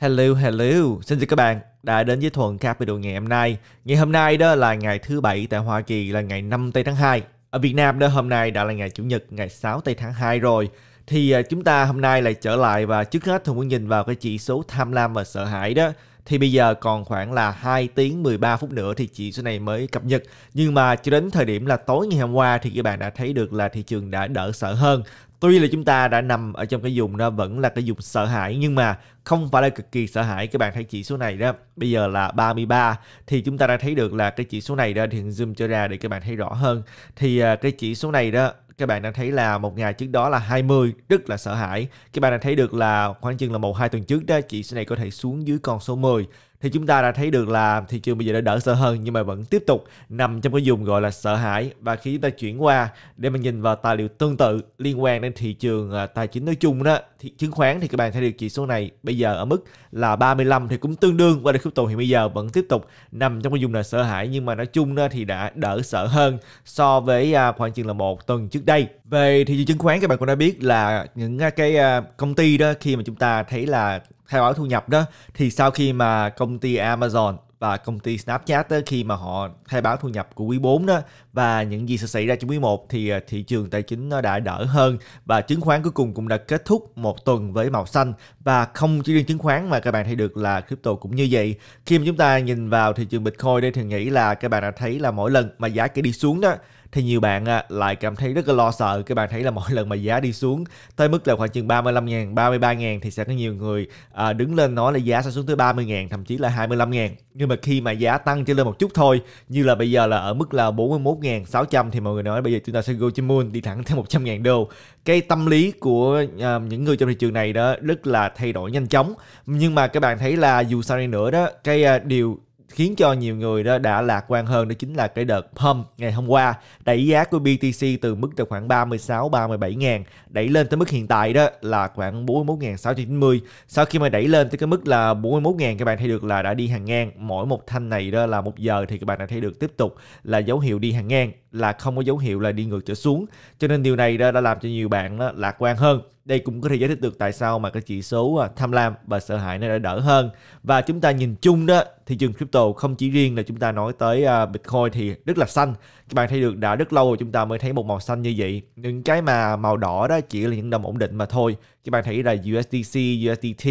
Hello, hello. Xin chào các bạn đã đến với Thuận Capital ngày hôm nay. Ngày hôm nay đó là ngày thứ Bảy tại Hoa Kỳ là ngày 5 tây tháng 2. Ở Việt Nam đó hôm nay đã là ngày Chủ nhật, ngày 6 tây tháng 2 rồi. Thì à, chúng ta hôm nay lại trở lại và trước hết Thuận muốn nhìn vào cái chỉ số tham lam và sợ hãi đó. Thì bây giờ còn khoảng là 2 tiếng 13 phút nữa thì chỉ số này mới cập nhật. Nhưng mà cho đến thời điểm là tối ngày hôm qua thì các bạn đã thấy được là thị trường đã đỡ sợ hơn tuy là chúng ta đã nằm ở trong cái vùng đó vẫn là cái vùng sợ hãi nhưng mà không phải là cực kỳ sợ hãi các bạn thấy chỉ số này đó bây giờ là 33 thì chúng ta đã thấy được là cái chỉ số này đó thì zoom cho ra để các bạn thấy rõ hơn thì à, cái chỉ số này đó các bạn đã thấy là một ngày trước đó là 20 rất là sợ hãi các bạn đã thấy được là khoảng chừng là một hai tuần trước đó chỉ số này có thể xuống dưới con số 10 thì chúng ta đã thấy được là thị trường bây giờ đã đỡ sợ hơn nhưng mà vẫn tiếp tục nằm trong cái vùng gọi là sợ hãi và khi chúng ta chuyển qua để mình nhìn vào tài liệu tương tự liên quan đến thị trường à, tài chính nói chung đó thì chứng khoán thì các bạn thấy được chỉ số này bây giờ ở mức là 35 thì cũng tương đương qua đây crypto thì bây giờ vẫn tiếp tục nằm trong cái vùng là sợ hãi nhưng mà nói chung đó thì đã đỡ sợ hơn so với à, khoảng chừng là một tuần trước đây về thị trường chứng khoán các bạn cũng đã biết là những à, cái công ty đó khi mà chúng ta thấy là khai báo thu nhập đó thì sau khi mà công ty Amazon và công ty Snapchat đó, khi mà họ khai báo thu nhập của quý 4 đó và những gì sẽ xảy ra trong quý 1 thì à, thị trường tài chính nó đã đỡ hơn và chứng khoán cuối cùng cũng đã kết thúc một tuần với màu xanh và không chỉ riêng chứng khoán mà các bạn thấy được là crypto cũng như vậy. Khi mà chúng ta nhìn vào thị trường Bitcoin đây thì nghĩ là các bạn đã thấy là mỗi lần mà giá kia đi xuống đó thì nhiều bạn à, lại cảm thấy rất là lo sợ các bạn thấy là mỗi lần mà giá đi xuống tới mức là khoảng chừng 35 ngàn 33 ngàn thì sẽ có nhiều người à, đứng lên nói là giá sẽ xuống tới 30 ngàn thậm chí là 25 ngàn nhưng mà khi mà giá tăng chỉ lên một chút thôi như là bây giờ là ở mức là 41 ngàn 600 thì mọi người nói bây giờ chúng ta sẽ go to moon đi thẳng tới 100 ngàn đô cái tâm lý của à, những người trong thị trường này đó rất là thay đổi nhanh chóng nhưng mà các bạn thấy là dù sao đi nữa đó cái điều khiến cho nhiều người đó đã lạc quan hơn đó chính là cái đợt pump ngày hôm qua đẩy giá của BTC từ mức từ khoảng 36 37 ngàn đẩy lên tới mức hiện tại đó là khoảng 41 690 sau khi mà đẩy lên tới cái mức là 41 000 các bạn thấy được là đã đi hàng ngang mỗi một thanh này đó là một giờ thì các bạn đã thấy được tiếp tục là dấu hiệu đi hàng ngang là không có dấu hiệu là đi ngược trở xuống cho nên điều này đã, đã làm cho nhiều bạn đó, lạc quan hơn đây cũng có thể giải thích được tại sao mà cái chỉ số à, tham lam và sợ hãi nó đã đỡ hơn và chúng ta nhìn chung đó thị trường crypto không chỉ riêng là chúng ta nói tới à, bitcoin thì rất là xanh các bạn thấy được đã rất lâu rồi chúng ta mới thấy một màu xanh như vậy những cái mà màu đỏ đó chỉ là những đồng ổn định mà thôi các bạn thấy là USDC, USDT,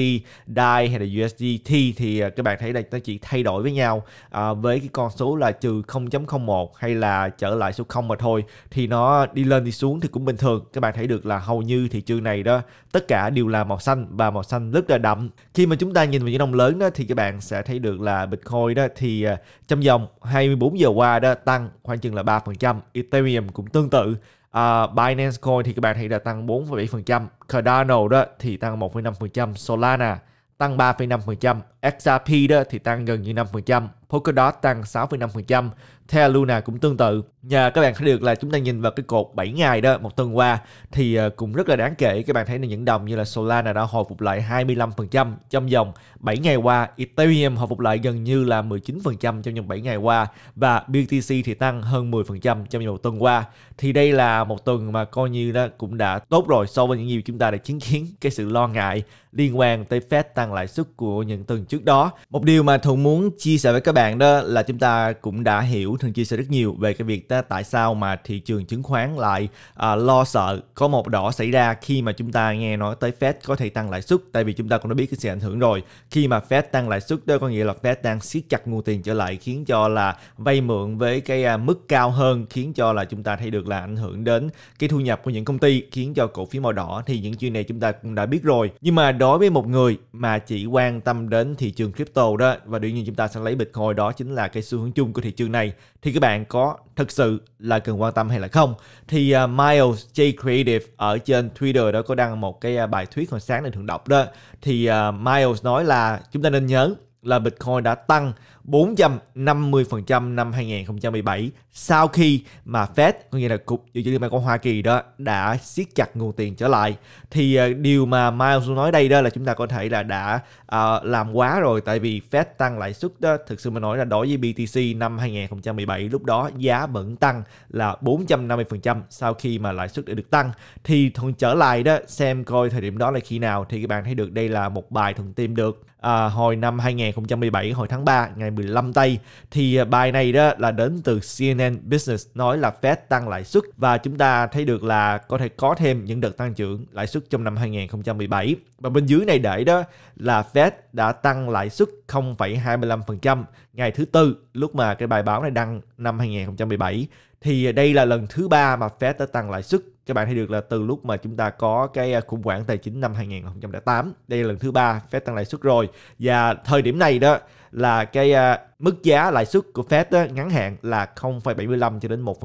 DAI hay là USDT thì à, các bạn thấy là nó chỉ thay đổi với nhau à, với cái con số là trừ 0.01 hay là trở lại số 0 mà thôi thì nó đi lên đi xuống thì cũng bình thường các bạn thấy được là hầu như thị trường này đó tất cả đều là màu xanh và màu xanh rất là đậm khi mà chúng ta nhìn vào những đồng lớn đó thì các bạn sẽ thấy được là Bitcoin đó thì à, trong vòng 24 giờ qua đó tăng khoảng chừng là 3% Ethereum cũng tương tự Uh, Binance Coin thì các bạn thấy đã tăng 4,7%, Cardano đó thì tăng 1,5%, Solana tăng 3,5%, XRP đó thì tăng gần như 5%, Polkadot tăng 6,5%, Terra Luna cũng tương tự. Nhà các bạn thấy được là chúng ta nhìn vào cái cột 7 ngày đó một tuần qua thì ờ, cũng rất là đáng kể. Các bạn thấy là những đồng như là Solana đã hồi phục lại 25% trong vòng 7 ngày qua. Ethereum hồi phục lại gần như là 19% trong vòng 7 ngày qua và BTC thì tăng hơn 10% trong vòng một tuần qua. Thì đây là một tuần mà coi như là cũng đã tốt rồi so với những gì chúng ta đã chứng kiến cái sự lo ngại liên quan tới Fed tăng lãi suất của những tuần trước đó. Một điều mà Thuận muốn chia sẻ với các bạn đó là chúng ta cũng đã hiểu thường chia sẻ rất nhiều về cái việc ta tại sao mà thị trường chứng khoán lại à, lo sợ có một đỏ xảy ra khi mà chúng ta nghe nói tới Fed có thể tăng lãi suất tại vì chúng ta cũng đã biết cái sự ảnh hưởng rồi khi mà Fed tăng lãi suất đó có nghĩa là Fed đang siết chặt nguồn tiền trở lại khiến cho là vay mượn với cái à, mức cao hơn khiến cho là chúng ta thấy được là ảnh hưởng đến cái thu nhập của những công ty khiến cho cổ phiếu màu đỏ thì những chuyện này chúng ta cũng đã biết rồi nhưng mà đối với một người mà chỉ quan tâm đến thị trường crypto đó và đương nhiên chúng ta sẽ lấy bitcoin đó chính là cái xu hướng chung của thị trường này thì các bạn có thực sự là cần quan tâm hay là không thì uh, Miles J Creative ở trên Twitter đó có đăng một cái à, bài thuyết hồi sáng này thường đọc đó thì uh, Miles nói là chúng ta nên nhớ là Bitcoin đã tăng 450% năm 2017 sau khi mà Fed, có nghĩa là Cục Dự trữ Liên bang của Hoa Kỳ đó đã siết chặt nguồn tiền trở lại. Thì ờ, điều mà Miles nói đây đó là chúng ta có thể là đã uh, làm quá rồi tại vì Fed tăng lãi suất đó thực sự mà nói là đối với BTC năm 2017 lúc đó giá vẫn tăng là 450% sau khi mà lãi suất đã được tăng. Thì thuận trở lại đó xem coi thời điểm đó là khi nào thì các bạn thấy được đây là một bài thường tìm được à, hồi năm 2017 hồi tháng 3 ngày 15 tây thì à, bài này đó là đến từ CNN Business nói là Fed tăng lãi suất và chúng ta thấy được là có thể có thêm những đợt tăng trưởng lãi suất trong năm 2017 và bên dưới này để đó là Fed đã tăng lãi suất 0,25% ngày thứ tư lúc mà cái bài báo này đăng năm 2017 thì à, đây là lần thứ ba mà Fed đã tăng lãi suất các bạn thấy được là từ lúc mà chúng ta có cái à, khủng hoảng tài chính năm 2008 đây là lần thứ ba Fed tăng lãi suất rồi và thời điểm này đó là cái à, Mức giá lãi suất của Fed á, ngắn hạn là 0,75 cho đến 1%.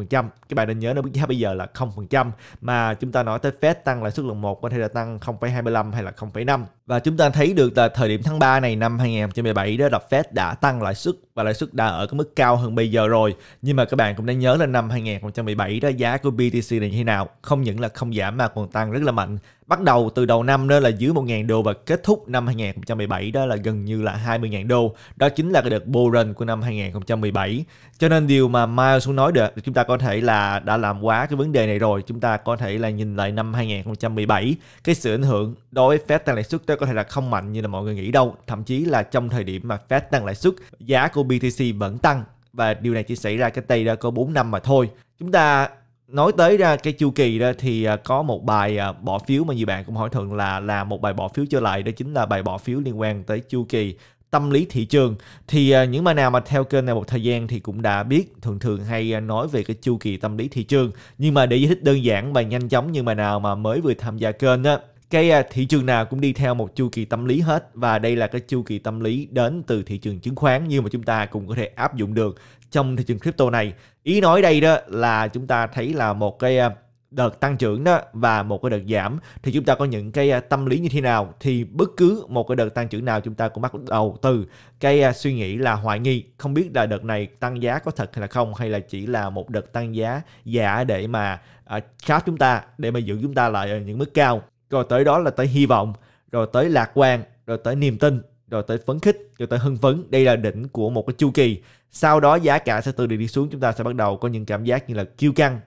Các bạn nên nhớ là mức giá bây giờ là 0% mà chúng ta nói tới Fed tăng lãi suất lần 1 có thể là tăng 0,25 hay là 0,5. Và chúng ta thấy được là thời điểm tháng 3 này năm 2017 đó là Fed đã tăng lãi suất và lãi suất đã ở cái mức cao hơn bây giờ rồi. Nhưng mà các bạn cũng nên nhớ là năm 2017 đó giá của BTC là như thế nào, không những là không giảm mà còn tăng rất là mạnh. Bắt đầu từ đầu năm đó là dưới 1.000 đô và kết thúc năm 2017 đó là gần như là 20.000 đô. Đó chính là cái đợt bull Warren của năm 2017 cho nên điều mà Miles muốn nói được chúng ta có thể là đã làm quá cái vấn đề này rồi chúng ta có thể là nhìn lại năm 2017 cái sự ảnh hưởng đối với Fed tăng lãi suất đó có thể là không mạnh như là mọi người nghĩ đâu thậm chí là trong thời điểm mà Fed tăng lãi suất giá của BTC vẫn tăng và điều này chỉ xảy ra cái tay đã có 4 năm mà thôi chúng ta nói tới ra cái chu kỳ đó thì à, có một bài à, bỏ phiếu mà nhiều bạn cũng hỏi thường là là một bài bỏ phiếu trở lại đó chính là bài bỏ phiếu liên quan tới chu kỳ tâm lý thị trường thì à, những bài nào mà theo kênh này một thời gian thì cũng đã biết thường thường hay à, nói về cái chu kỳ tâm lý thị trường nhưng mà để giải thích đơn giản và nhanh chóng như bài nào mà mới vừa tham gia kênh á cái à, thị trường nào cũng đi theo một chu kỳ tâm lý hết và đây là cái chu kỳ tâm lý đến từ thị trường chứng khoán nhưng mà chúng ta cũng có thể áp dụng được trong thị trường crypto này ý nói đây đó là chúng ta thấy là một cái đợt tăng trưởng đó và một cái đợt giảm thì chúng ta có những cái à, tâm lý như thế nào thì bất cứ một cái đợt tăng trưởng nào chúng ta cũng bắt đầu từ cái à, suy nghĩ là hoài nghi không biết là đợt này tăng giá có thật hay là không hay là chỉ là một đợt tăng giá giả để mà à, trap chúng ta để mà giữ chúng ta lại ở những mức cao rồi tới đó là tới hy vọng rồi tới lạc quan rồi tới niềm tin rồi tới phấn khích rồi tới hưng phấn đây là đỉnh của một cái chu kỳ sau đó giá cả sẽ từ từ đi xuống chúng ta sẽ bắt đầu có những cảm giác như là kiêu căng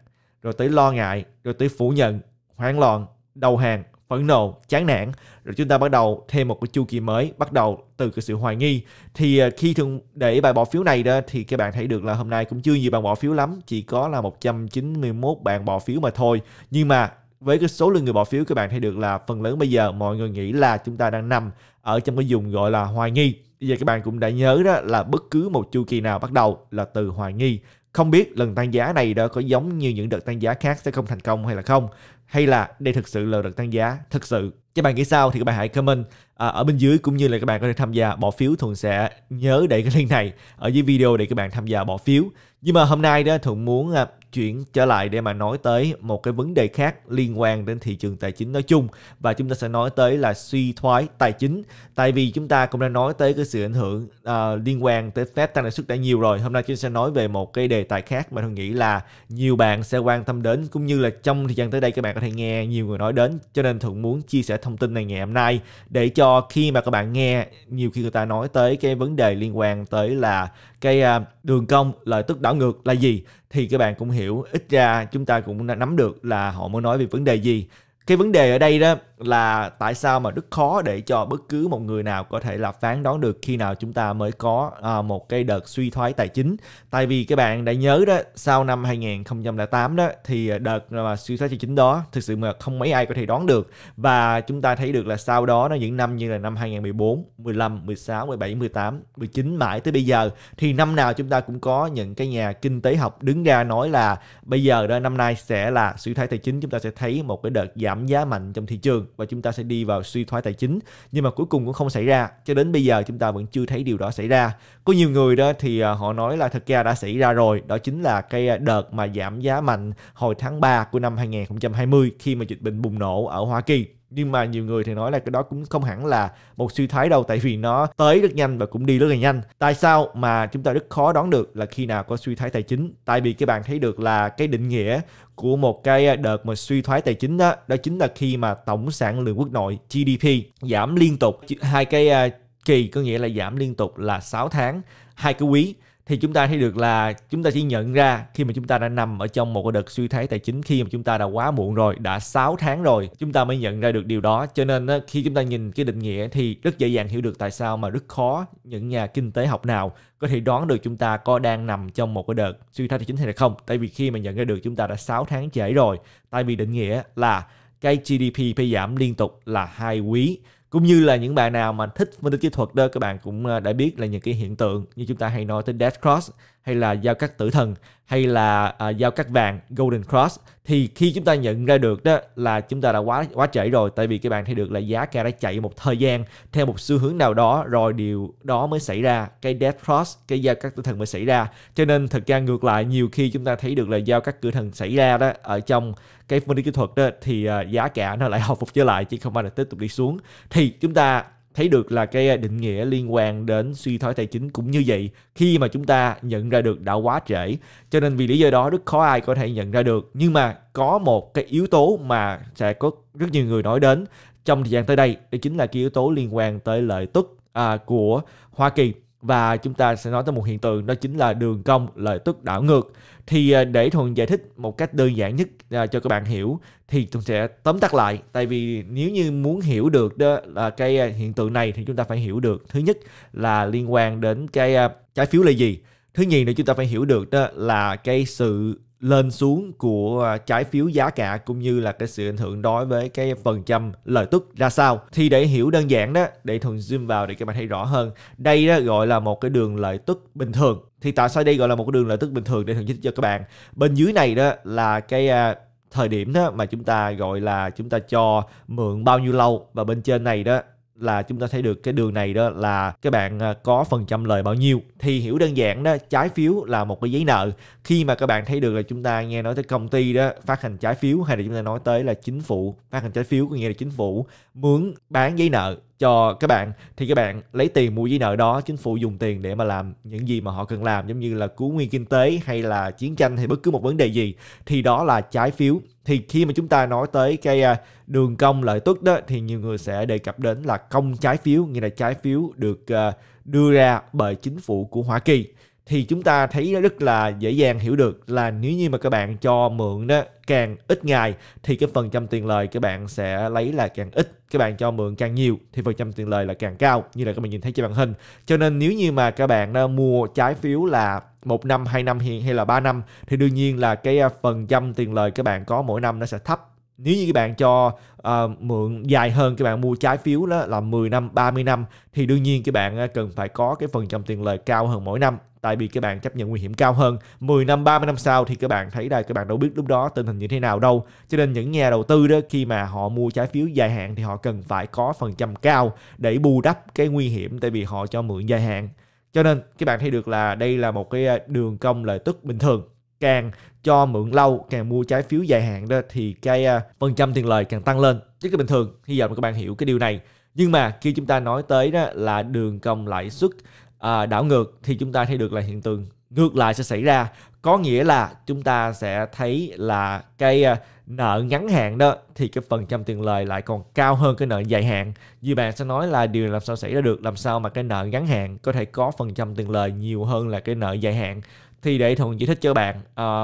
rồi tới lo ngại rồi tới phủ nhận hoảng loạn đầu hàng phẫn nộ chán nản rồi chúng ta bắt đầu thêm một cái chu kỳ mới bắt đầu từ cái sự hoài nghi thì à, khi thường để bài bỏ phiếu này đó thì các bạn thấy được là hôm nay cũng chưa nhiều bạn bỏ phiếu lắm chỉ có là 191 bạn bỏ phiếu mà thôi nhưng mà với cái số lượng người bỏ phiếu các bạn thấy được là phần lớn bây giờ mọi người nghĩ là chúng ta đang nằm ở trong cái vùng gọi là hoài nghi bây giờ các bạn cũng đã nhớ đó là bất cứ một chu kỳ nào bắt đầu là từ hoài nghi không biết lần tăng giá này đó có giống như những đợt tăng giá khác sẽ không thành công hay là không. Hay là đây thực sự là đợt tăng giá thực sự. Các bạn nghĩ sao thì các bạn hãy comment à, ở bên dưới cũng như là các bạn có thể tham gia bỏ phiếu thuận sẽ nhớ để cái link này ở dưới video để các bạn tham gia bỏ phiếu nhưng mà hôm nay đó thuận muốn à, chuyển trở lại để mà nói tới một cái vấn đề khác liên quan đến thị trường tài chính nói chung và chúng ta sẽ nói tới là suy thoái tài chính tại vì chúng ta cũng đã nói tới cái sự ảnh hưởng uh, liên quan tới phép tăng lãi suất đã nhiều rồi hôm nay chúng ta sẽ nói về một cái đề tài khác mà tôi nghĩ là nhiều bạn sẽ quan tâm đến cũng như là trong thời gian tới đây các bạn có thể nghe nhiều người nói đến cho nên thuận muốn chia sẻ thông tin này ngày hôm nay để cho cho khi mà các bạn nghe nhiều khi người ta nói tới cái vấn đề liên quan tới là cái à, đường cong lợi tức đảo ngược là gì thì các bạn cũng hiểu ít ra chúng ta cũng nắm được là họ muốn nói về vấn đề gì cái vấn đề ở đây đó là tại sao mà rất khó để cho bất cứ một người nào có thể là phán đoán được khi nào chúng ta mới có à, một cái đợt suy thoái tài chính. Tại vì các bạn đã nhớ đó, sau năm 2008 đó thì đợt mà suy thoái tài chính đó thực sự mà không mấy ai có thể đoán được và chúng ta thấy được là sau đó nó những năm như là năm 2014, 15, 16, 17, 18, 19 mãi tới bây giờ thì năm nào chúng ta cũng có những cái nhà kinh tế học đứng ra nói là bây giờ đó năm nay sẽ là suy thoái tài chính chúng ta sẽ thấy một cái đợt giảm giá mạnh trong thị trường và chúng ta sẽ đi vào suy thoái tài chính nhưng mà cuối cùng cũng không xảy ra cho đến bây giờ chúng ta vẫn chưa thấy điều đó xảy ra có nhiều người đó thì à, họ nói là thật ra đã xảy ra rồi đó chính là cái à, đợt mà giảm giá mạnh hồi tháng 3 của năm 2020 khi mà dịch bệnh bùng nổ ở Hoa Kỳ nhưng mà nhiều người thì nói là cái đó cũng không hẳn là một suy thái đâu tại vì nó tới rất nhanh và cũng đi rất là nhanh tại sao mà chúng ta rất khó đoán được là khi nào có suy thoái tài chính tại vì các bạn thấy được là cái định nghĩa của một cái đợt mà suy thoái tài chính đó đó chính là khi mà tổng sản lượng quốc nội GDP giảm liên tục hai cái à, kỳ có nghĩa là giảm liên tục là 6 tháng hai cái quý thì chúng ta thấy được là chúng ta chỉ nhận ra khi mà chúng ta đã nằm ở trong một cái đợt suy thoái tài chính khi mà chúng ta đã quá muộn rồi, đã 6 tháng rồi, chúng ta mới nhận ra được điều đó. Cho nên khi chúng ta nhìn cái định nghĩa thì rất dễ dàng hiểu được tại sao mà rất khó những nhà kinh tế học nào có thể đoán được chúng ta có đang nằm trong một cái đợt suy thoái tài chính hay là không. Tại vì khi mà nhận ra được chúng ta đã 6 tháng trễ rồi, tại vì định nghĩa là cái GDP phải giảm liên tục là hai quý cũng như là những bạn nào mà thích phân tích kỹ thuật đó các bạn cũng ờ, đã biết là những cái hiện tượng như chúng ta hay nói tới dead cross hay là giao cắt tử thần hay là à, giao cắt vàng golden cross thì khi chúng ta nhận ra được đó là chúng ta đã quá quá trễ rồi tại vì các bạn thấy được là giá cả đã chạy một thời gian theo một xu hướng nào đó rồi điều đó mới xảy ra cái death cross cái giao cắt tử thần mới xảy ra cho nên thực ra ngược lại nhiều khi chúng ta thấy được là giao cắt tử thần xảy ra đó ở trong cái phân tích kỹ thuật đó thì à, giá cả nó lại hồi phục trở lại chứ không phải là tiếp tục đi xuống thì chúng ta thấy được là cái à, định nghĩa liên quan đến suy thoái tài chính cũng như vậy khi mà chúng ta nhận ra được đã quá trễ cho nên vì lý do đó rất khó ai có thể nhận ra được nhưng mà có một cái yếu tố mà sẽ có rất nhiều người nói đến trong thời gian tới đây đó chính là cái yếu tố liên quan tới lợi tức à, của Hoa Kỳ và chúng ta sẽ nói tới một hiện tượng đó chính là đường cong lợi tức đảo ngược. Thì à, để Thuận giải thích một cách đơn giản nhất à, cho các bạn hiểu thì chúng sẽ tóm tắt lại. Tại vì nếu như muốn hiểu được đó là cái à, hiện tượng này thì chúng ta phải hiểu được thứ nhất là liên quan đến cái trái phiếu là gì. Thứ nhì là chúng ta phải hiểu được đó là cái sự lên xuống của à, trái phiếu giá cả cũng như là cái sự ảnh hưởng đối với cái phần trăm lợi tức ra sao thì để hiểu đơn giản đó để thuần zoom vào để các bạn thấy rõ hơn đây đó gọi là một cái đường lợi tức bình thường thì tại sao đây gọi là một cái đường lợi tức bình thường để giải thích cho các bạn bên dưới này đó là cái à, thời điểm đó mà chúng ta gọi là chúng ta cho mượn bao nhiêu lâu và bên trên này đó là chúng ta thấy được cái đường này đó là các bạn à, có phần trăm lời bao nhiêu thì hiểu đơn giản đó trái phiếu là một cái giấy nợ khi mà các bạn thấy được là chúng ta nghe nói tới công ty đó phát hành trái phiếu hay là chúng ta nói tới là chính phủ phát hành trái phiếu có nghĩa là chính phủ mướn bán giấy nợ cho các bạn thì các bạn lấy tiền mua giấy nợ đó chính phủ dùng tiền để mà làm những gì mà họ cần làm giống như là cứu nguyên kinh tế hay là chiến tranh hay bất cứ một vấn đề gì thì đó là trái phiếu thì khi mà chúng ta nói tới cái à, đường công lợi tức đó thì nhiều người sẽ đề cập đến là công trái phiếu nghĩa là trái phiếu được à, đưa ra bởi chính phủ của Hoa Kỳ thì chúng ta thấy rất là dễ dàng hiểu được là nếu như mà các bạn cho mượn đó càng ít ngày thì cái phần trăm tiền lời các bạn sẽ lấy là càng ít các bạn cho mượn càng nhiều thì phần trăm tiền lời là càng cao như là các bạn nhìn thấy trên màn hình cho nên nếu như mà các bạn đó ờ, mua trái phiếu là một năm hai năm hay là 3 năm thì đương nhiên là cái ờ, phần trăm tiền lời các bạn có mỗi năm nó sẽ thấp nếu như các bạn cho uh, mượn dài hơn các bạn mua trái phiếu đó là 10 năm 30 năm thì đương nhiên các bạn ờ, cần phải có cái phần trăm tiền lời cao hơn mỗi năm tại vì các bạn chấp nhận nguy hiểm cao hơn 10 năm 30 năm sau thì các bạn thấy đây các bạn đâu biết lúc đó tình hình như thế nào đâu cho nên những nhà đầu tư đó khi mà họ mua trái phiếu dài hạn thì họ cần phải có phần trăm cao để bù đắp cái nguy hiểm tại vì họ cho mượn dài hạn cho nên các bạn thấy được là đây là một cái ờ, đường cong lợi tức bình thường càng cho mượn lâu càng mua trái phiếu dài hạn đó thì cái à, phần trăm tiền lời càng tăng lên rất là bình thường hy vọng các bạn hiểu cái điều này nhưng mà khi chúng ta nói tới đó là đường cong lãi suất à, đảo ngược thì chúng ta thấy được là hiện tượng ngược lại sẽ xảy ra có nghĩa là chúng ta sẽ thấy là cái à, nợ ngắn hạn đó thì cái phần trăm tiền lời lại còn cao hơn cái nợ dài hạn như bạn sẽ nói là điều làm sao xảy ra được làm sao mà cái nợ ngắn hạn có thể có phần trăm tiền lời nhiều hơn là cái nợ dài hạn thì để thuận giải thích cho bạn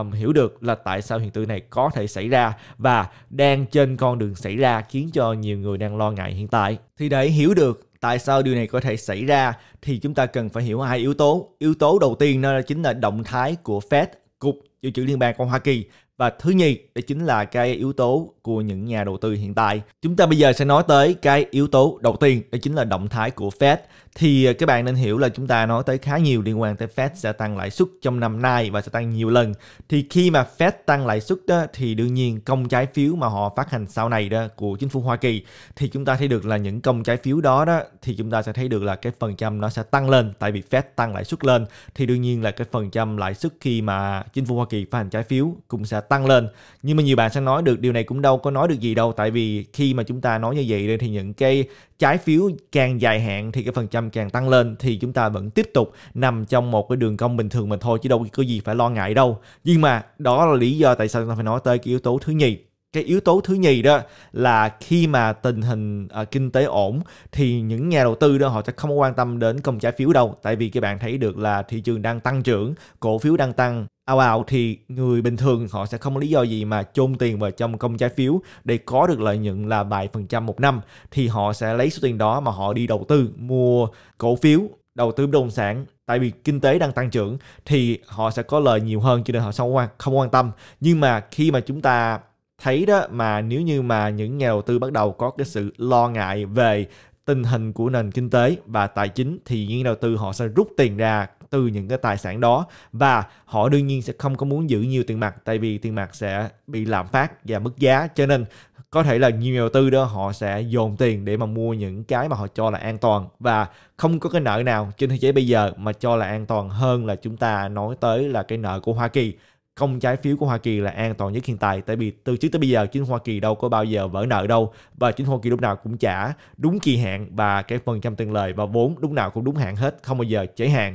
uh, hiểu được là tại sao hiện tượng này có thể xảy ra và đang trên con đường xảy ra khiến cho nhiều người đang lo ngại hiện tại. Thì để hiểu được tại sao điều này có thể xảy ra thì chúng ta cần phải hiểu hai yếu tố. Yếu tố đầu tiên đó chính là động thái của Fed, cục dự trữ liên bang của Hoa Kỳ và thứ nhì đó chính là cái yếu tố của những nhà đầu tư hiện tại. Chúng ta bây giờ sẽ nói tới cái yếu tố đầu tiên đó chính là động thái của Fed. Thì à, các bạn nên hiểu là chúng ta nói tới khá nhiều liên quan tới Fed sẽ tăng lãi suất trong năm nay và sẽ tăng nhiều lần. Thì khi mà Fed tăng lãi suất đó thì đương nhiên công trái phiếu mà họ phát hành sau này đó của chính phủ Hoa Kỳ thì chúng ta thấy được là những công trái phiếu đó đó thì chúng ta sẽ thấy được là cái phần trăm nó sẽ tăng lên tại vì Fed tăng lãi suất lên thì đương nhiên là cái phần trăm lãi suất khi mà chính phủ Hoa Kỳ phát hành trái phiếu cũng sẽ tăng lên. Nhưng mà nhiều bạn sẽ nói được điều này cũng đâu có nói được gì đâu tại vì khi mà chúng ta nói như vậy thì những cái trái phiếu càng dài hạn thì cái phần trăm càng tăng lên thì chúng ta vẫn tiếp tục nằm trong một cái đường cong bình thường mà thôi chứ đâu có gì phải lo ngại đâu nhưng mà đó là lý do tại sao chúng ta phải nói tới cái yếu tố thứ nhì cái yếu tố thứ nhì đó là khi mà tình hình uh, kinh tế ổn thì những nhà đầu tư đó họ sẽ không quan tâm đến công trái phiếu đâu tại vì các bạn thấy được là thị trường đang tăng trưởng cổ phiếu đang tăng ào ào thì người bình thường họ sẽ không có lý do gì mà chôn tiền vào trong công trái phiếu để có được lợi nhuận là vài phần trăm một năm thì họ sẽ lấy số tiền đó mà họ đi đầu tư mua cổ phiếu đầu tư bất động sản tại vì kinh tế đang tăng trưởng thì họ sẽ có lợi nhiều hơn cho nên họ không quan không quan tâm nhưng mà khi mà chúng ta thấy đó mà nếu như mà những nhà đầu tư bắt đầu có cái sự lo ngại về tình hình của nền kinh tế và tài chính thì những đầu tư họ sẽ rút tiền ra từ những cái tài sản đó và họ đương nhiên sẽ không có muốn giữ nhiều tiền mặt tại vì tiền mặt sẽ bị lạm phát và mất giá cho nên có thể là nhiều nhà đầu tư đó họ sẽ dồn tiền để mà mua những cái mà họ cho là an toàn và không có cái nợ nào trên thế giới bây giờ mà cho là an toàn hơn là chúng ta nói tới là cái nợ của Hoa Kỳ công trái phiếu của Hoa Kỳ là an toàn nhất hiện tại tại vì từ trước tới bây giờ chính Hoa Kỳ đâu có bao giờ vỡ nợ đâu và chính Hoa Kỳ lúc nào cũng trả đúng kỳ hạn và cái phần trăm tiền lời và vốn lúc nào cũng đúng hạn hết không bao giờ hàng. hạn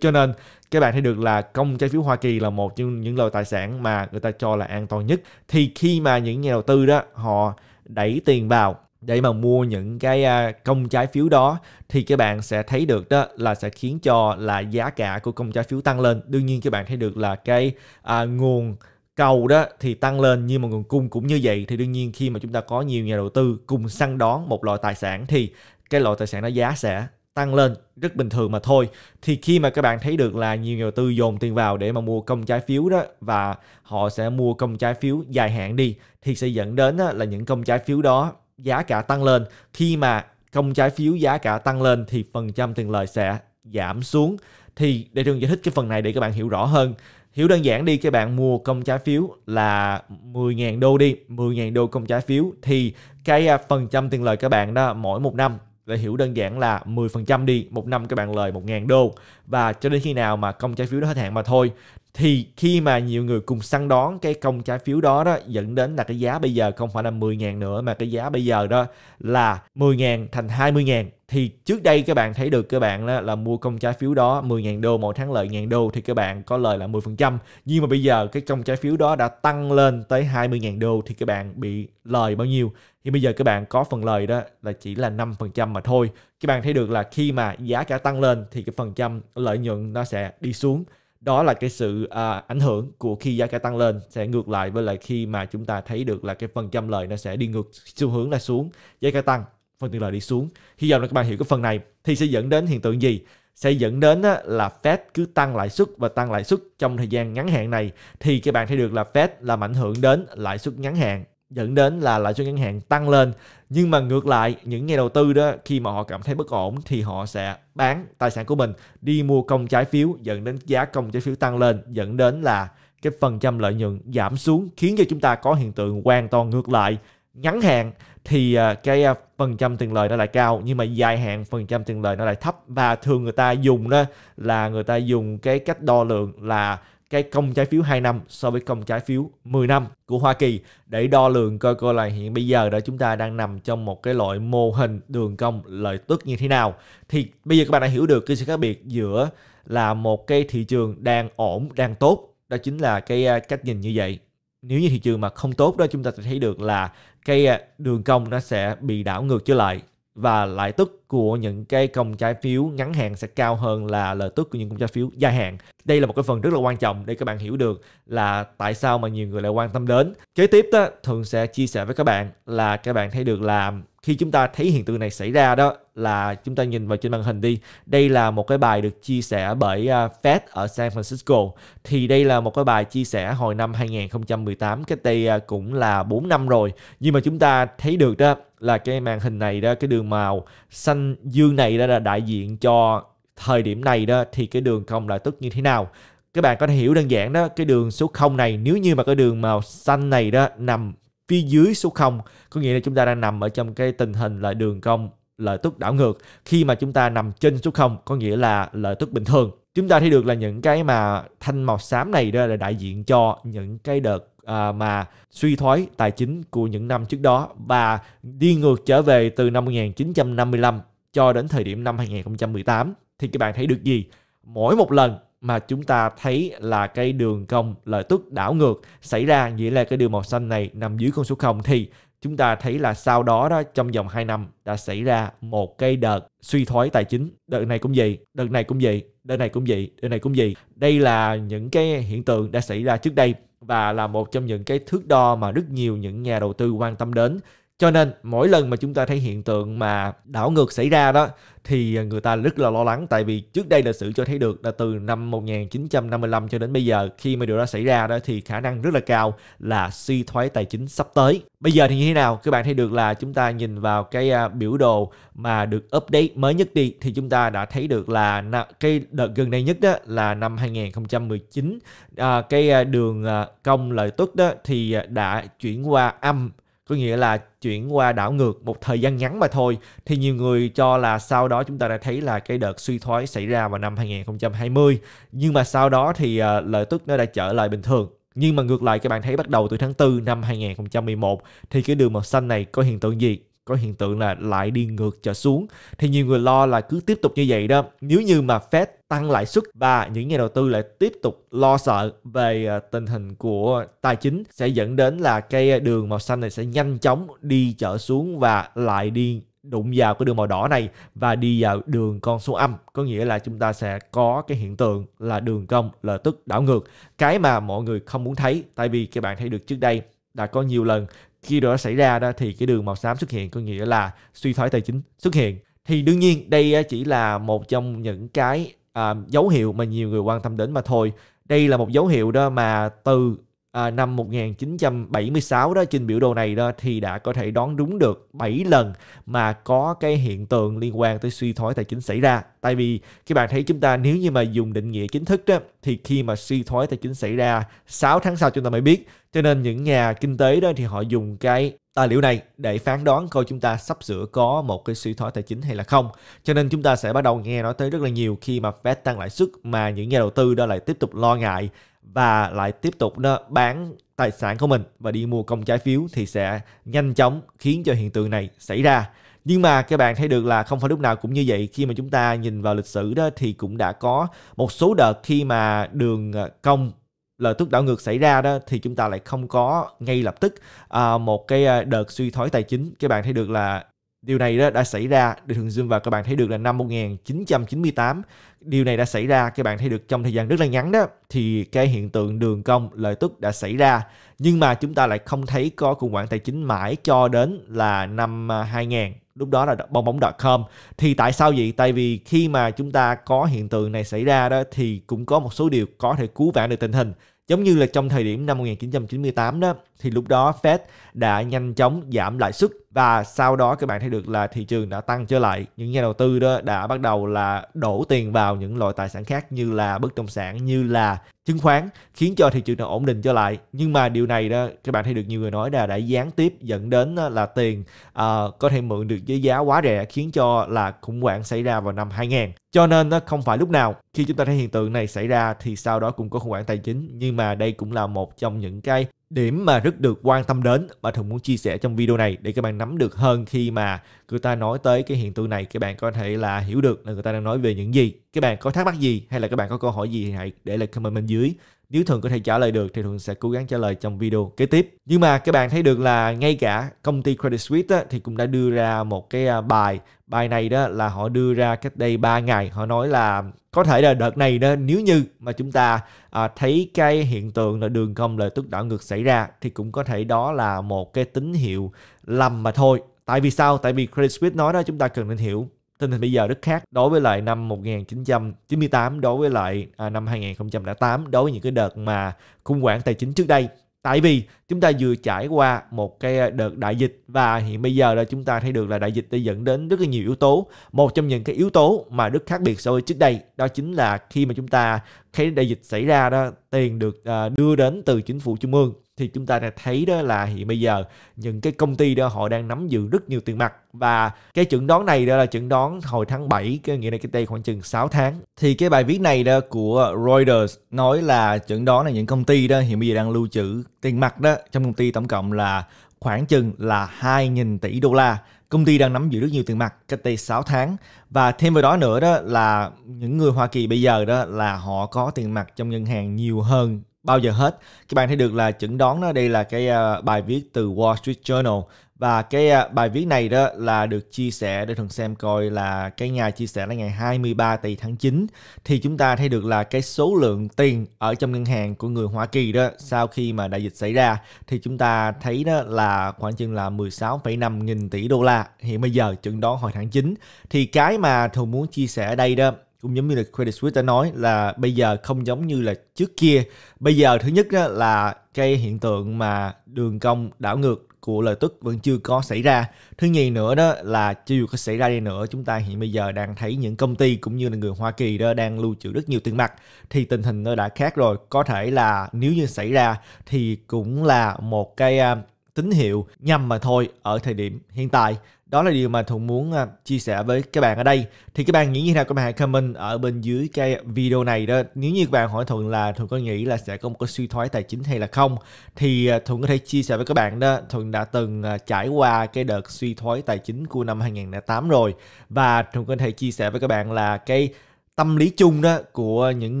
cho nên các bạn thấy được là công trái phiếu Hoa Kỳ là một trong những loại tài sản mà người ta cho là an toàn nhất thì khi mà những nhà đầu tư đó họ đẩy tiền vào để mà mua những cái à, công trái phiếu đó thì các bạn sẽ thấy được đó là sẽ khiến cho là giá cả của công trái phiếu tăng lên đương nhiên các bạn thấy được là cái à, nguồn cầu đó thì tăng lên nhưng mà nguồn cung cũng như vậy thì đương nhiên khi mà chúng ta có nhiều nhà đầu tư cùng săn đón một loại tài sản thì cái loại tài sản đó giá sẽ tăng lên rất bình thường mà thôi thì khi mà các bạn thấy được là nhiều nhà đầu tư dồn tiền vào để mà mua công trái phiếu đó và họ sẽ mua công trái phiếu dài hạn đi thì sẽ dẫn đến là những công trái phiếu đó giá cả tăng lên khi mà công trái phiếu giá cả tăng lên thì phần trăm tiền lời sẽ giảm xuống thì để trường giải thích cái phần này để các bạn hiểu rõ hơn hiểu đơn giản đi các bạn mua công trái phiếu là 10.000 đô đi 10.000 đô công trái phiếu thì cái à, phần trăm tiền lời các bạn đó mỗi một năm để hiểu đơn giản là 10% đi một năm các bạn lời 1.000 đô và cho đến khi nào mà công trái phiếu đó hết hạn mà thôi thì khi mà nhiều người cùng săn đón cái công trái phiếu đó đó dẫn đến là cái giá bây giờ không phải là 10.000 nữa mà cái giá bây giờ đó là 10.000 thành 20.000 thì trước đây các bạn thấy được các bạn là, là mua công trái phiếu đó 10.000 đô mỗi tháng lợi 1.000 đô thì các bạn có lời là 10% nhưng mà bây giờ cái công trái phiếu đó đã tăng lên tới 20.000 đô thì các bạn bị lời bao nhiêu thì bây giờ các bạn có phần lời đó là chỉ là 5% mà thôi các bạn thấy được là khi mà giá cả tăng lên thì cái phần trăm lợi nhuận nó sẽ đi xuống đó là cái sự à, ảnh hưởng của khi giá cả tăng lên sẽ ngược lại với lại khi mà chúng ta thấy được là cái phần trăm lợi nó sẽ đi ngược xu hướng là xuống giá cả tăng phần tiền lợi đi xuống hy vọng là các bạn hiểu cái phần này thì sẽ dẫn đến hiện tượng gì sẽ dẫn đến là Fed cứ tăng lãi suất và tăng lãi suất trong thời gian ngắn hạn này thì các bạn thấy được là Fed làm ảnh hưởng đến lãi suất ngắn hạn dẫn đến là lãi suất ngắn hạn tăng lên nhưng mà ngược lại những nhà đầu tư đó khi mà họ cảm thấy bất ổn thì họ sẽ bán tài sản của mình đi mua công trái phiếu dẫn đến giá công trái phiếu tăng lên dẫn đến là cái phần trăm lợi nhuận giảm xuống khiến cho chúng ta có hiện tượng hoàn toàn ngược lại ngắn hạn thì à, cái à, phần trăm tiền lời nó lại cao nhưng mà dài hạn phần trăm tiền lời nó lại thấp và thường người ta dùng đó là người ta dùng cái cách đo lường là cái công trái phiếu 2 năm so với công trái phiếu 10 năm của Hoa Kỳ để đo lường coi coi là hiện bây giờ đó chúng ta đang nằm trong một cái loại mô hình đường cong lợi tức như thế nào. Thì bây giờ các bạn đã hiểu được cái sự khác biệt giữa là một cái thị trường đang ổn, đang tốt. Đó chính là cái à, cách nhìn như vậy. Nếu như thị trường mà không tốt đó chúng ta sẽ thấy được là cái à, đường cong nó sẽ bị đảo ngược trở lại và lãi tức của những cái công trái phiếu ngắn hạn sẽ cao hơn là lợi tức của những công trái phiếu dài hạn. Đây là một cái phần rất là quan trọng để các bạn hiểu được là tại sao mà nhiều người lại quan tâm đến. Kế tiếp đó, thường sẽ chia sẻ với các bạn là các bạn thấy được là khi chúng ta thấy hiện tượng này xảy ra đó là chúng ta nhìn vào trên màn hình đi. Đây là một cái bài được chia sẻ bởi à, Fed ở San Francisco. Thì đây là một cái bài chia sẻ hồi năm 2018, cách đây à, cũng là 4 năm rồi. Nhưng mà chúng ta thấy được đó là cái màn hình này đó cái đường màu xanh dương này đó là đại diện cho thời điểm này đó thì cái đường cong là tức như thế nào các bạn có thể hiểu đơn giản đó cái đường số 0 này nếu như mà cái đường màu xanh này đó nằm phía dưới số 0 có nghĩa là chúng ta đang nằm ở trong cái tình hình là đường cong lợi tức đảo ngược khi mà chúng ta nằm trên số 0 có nghĩa là lợi tức bình thường chúng ta thấy được là những cái mà thanh màu xám này đó là đại diện cho những cái đợt à, mà suy thoái tài chính của những năm trước đó và đi ngược trở về từ năm 1955 cho đến thời điểm năm 2018 thì các bạn thấy được gì? Mỗi một lần mà chúng ta thấy là cái đường cong lợi tức đảo ngược xảy ra nghĩa là cái đường màu xanh này nằm dưới con số 0 thì chúng ta thấy là sau đó đó trong vòng 2 năm đã xảy ra một cái đợt suy thoái tài chính. Đợt này cũng vậy, đợt này cũng vậy, đợt này cũng vậy, đợt này cũng vậy. Đây là những cái hiện tượng đã xảy ra trước đây và là một trong những cái thước đo mà rất nhiều những nhà đầu tư quan tâm đến cho nên mỗi lần mà chúng ta thấy hiện tượng mà đảo ngược xảy ra đó thì à, người ta rất là lo lắng tại vì trước đây lịch sử cho thấy được là từ năm 1955 cho đến bây giờ khi mà điều đó xảy ra đó thì khả năng rất là cao là suy thoái tài chính sắp tới. Bây giờ thì như thế nào? Các bạn thấy được là chúng ta nhìn vào cái à, biểu đồ mà được update mới nhất đi thì chúng ta đã thấy được là cái đợt gần đây nhất đó là năm 2019 à, cái đường công lợi tức đó thì đã chuyển qua âm có nghĩa là chuyển qua đảo ngược một thời gian ngắn mà thôi thì nhiều người cho là sau đó chúng ta đã thấy là cái đợt suy thoái xảy ra vào năm 2020 nhưng mà sau đó thì ờ, lợi tức nó đã trở lại bình thường nhưng mà ngược lại các bạn thấy bắt đầu từ tháng 4 năm 2011 thì cái đường màu xanh này có hiện tượng gì? Có hiện tượng là lại đi ngược trở xuống. Thì nhiều người lo là cứ tiếp tục như vậy đó. Nếu như mà Fed tăng lãi suất và những nhà đầu tư lại tiếp tục lo sợ về ờ, tình hình của tài chính sẽ dẫn đến là cái đường màu xanh này sẽ nhanh chóng đi trở xuống và lại đi đụng vào cái đường màu đỏ này và đi vào đường con số âm có nghĩa là chúng ta sẽ có cái hiện tượng là đường cong lợi tức đảo ngược cái mà mọi người không muốn thấy tại vì các bạn thấy được trước đây đã có nhiều lần khi đó xảy ra đó thì cái đường màu xám xuất hiện có nghĩa là suy thoái tài chính xuất hiện thì đương nhiên đây chỉ là một trong những cái uh, dấu hiệu mà nhiều người quan tâm đến mà thôi đây là một dấu hiệu đó mà từ à, năm 1976 đó trên biểu đồ này đó thì đã có thể đoán đúng được 7 lần mà có cái hiện tượng liên quan tới suy thoái tài chính xảy ra. Tại vì các bạn thấy chúng ta nếu như mà dùng định nghĩa chính thức đó thì khi mà suy thoái tài chính xảy ra 6 tháng sau chúng ta mới biết. Cho nên những nhà kinh tế đó thì họ dùng cái tài liệu này để phán đoán coi chúng ta sắp sửa có một cái suy thoái tài chính hay là không. Cho nên chúng ta sẽ bắt đầu nghe nói tới rất là nhiều khi mà Fed tăng lãi suất mà những nhà đầu tư đó lại tiếp tục lo ngại và lại tiếp tục đó bán tài sản của mình và đi mua công trái phiếu thì sẽ nhanh chóng khiến cho hiện tượng này xảy ra nhưng mà các bạn thấy được là không phải lúc nào cũng như vậy khi mà chúng ta nhìn vào lịch sử đó thì cũng đã có một số đợt khi mà đường ờ, công lợi tức đảo ngược xảy ra đó thì chúng ta lại không có ngay lập tức à, một cái ờ, đợt suy thoái tài chính các bạn thấy được là Điều này đã xảy ra, để thường zoom vào các bạn thấy được là năm 1998. Điều này đã xảy ra, các bạn thấy được trong thời gian rất là ngắn đó, thì cái hiện tượng đường cong lợi tức đã xảy ra. Nhưng mà chúng ta lại không thấy có khủng hoảng tài chính mãi cho đến là năm 2000 lúc đó là bong bóng.com thì tại sao vậy tại vì khi mà chúng ta có hiện tượng này xảy ra đó thì cũng có một số điều có thể cứu vãn được tình hình giống như là trong thời điểm năm 1998 đó thì lúc đó Fed đã nhanh chóng giảm lãi suất và sau đó các bạn thấy được là thị trường đã tăng trở lại những nhà đầu tư đó đã bắt đầu là đổ tiền vào những loại tài sản khác như là bất động sản như là chứng khoán khiến cho thị trường nó ổn định trở lại nhưng mà điều này đó các bạn thấy được nhiều người nói là đã gián tiếp dẫn đến ờ, là tiền uh, có thể mượn được với giá quá rẻ khiến cho là khủng hoảng xảy ra vào năm 2000 cho nên nó không phải lúc nào khi chúng ta thấy hiện tượng này xảy ra thì sau đó cũng có khủng hoảng tài chính nhưng mà đây cũng là một trong những cái điểm mà rất được quan tâm đến và thường muốn chia sẻ trong video này để các bạn nắm được hơn khi mà người ta nói tới cái hiện tượng này các bạn có thể là hiểu được là người ta đang nói về những gì các bạn có thắc mắc gì hay là các bạn có câu hỏi gì thì hãy để lại comment bên dưới nếu Thuận có thể trả lời được thì Thuận sẽ cố gắng trả lời trong video kế tiếp. Nhưng mà các bạn thấy được là ngay cả công ty Credit Suisse thì cũng đã đưa ra một cái à, bài. Bài này đó là họ đưa ra cách đây 3 ngày. Họ nói là có thể là đợt này đó nếu như mà chúng ta à, thấy cái hiện tượng là đường cong lời tức đảo ngược xảy ra thì cũng có thể đó là một cái tín hiệu lầm mà thôi. Tại vì sao? Tại vì Credit Suisse nói đó chúng ta cần nên hiểu tình hình bây giờ rất khác đối với lại năm 1998 đối với lại à, năm 2008 đối với những cái đợt mà khủng hoảng tài chính trước đây tại vì chúng ta vừa trải qua một cái à, đợt đại dịch và hiện bây giờ là chúng ta thấy được là đại dịch đã dẫn đến rất là nhiều yếu tố một trong những cái yếu tố mà rất khác biệt so với trước đây đó chính là khi mà chúng ta thấy đại dịch xảy ra đó tiền được à, đưa đến từ chính phủ trung ương thì chúng ta đã thấy đó là hiện bây giờ những cái công ty đó họ đang nắm giữ rất nhiều tiền mặt và cái chẩn đoán này đó là chẩn đoán hồi tháng 7 cái nghĩa là cái đây khoảng chừng 6 tháng thì cái bài viết này đó của Reuters nói là chẩn đoán là những công ty đó hiện bây giờ đang lưu trữ tiền mặt đó trong công ty tổng cộng là khoảng chừng là 2.000 tỷ đô la. Công ty đang nắm giữ rất nhiều tiền mặt cách đây 6 tháng và thêm vào đó nữa đó là những người Hoa Kỳ bây giờ đó là họ có tiền mặt trong ngân hàng nhiều hơn bao giờ hết. Các bạn thấy được là chẩn đoán đó đây là cái ờ, bài viết từ Wall Street Journal và cái à, bài viết này đó là được chia sẻ để thường xem coi là cái ngày chia sẻ là ngày 23 tỷ tháng 9 thì chúng ta thấy được là cái số lượng tiền ở trong ngân hàng của người Hoa Kỳ đó sau khi mà đại dịch xảy ra thì chúng ta thấy đó là khoảng chừng là 16,5 nghìn tỷ đô la hiện bây giờ chừng đó hồi tháng 9 thì cái mà thường muốn chia sẻ ở đây đó cũng giống như là Credit Suisse đã nói là bây giờ không giống như là trước kia. Bây giờ thứ nhất đó là cái hiện tượng mà đường cong đảo ngược của lời tức vẫn chưa có xảy ra thứ nhì nữa đó là cho dù có xảy ra đi nữa chúng ta hiện bây giờ đang thấy những công ty cũng như là người Hoa Kỳ đó đang lưu trữ rất nhiều tiền mặt thì tình hình nó đã khác rồi có thể là nếu như xảy ra thì cũng là một cái à, tín hiệu nhầm mà thôi ở thời điểm hiện tại đó là điều mà thuận muốn à, chia sẻ với các bạn ở đây thì các bạn nghĩ như nào các bạn hãy comment ở bên dưới cái video này đó nếu như các bạn hỏi thuận là thuận có nghĩ là sẽ có một cái suy thoái tài chính hay là không thì à, thuận có thể chia sẻ với các bạn đó thuận đã từng à, trải qua cái đợt suy thoái tài chính của năm 2008 rồi và thuận có thể chia sẻ với các bạn là cái tâm lý chung đó của những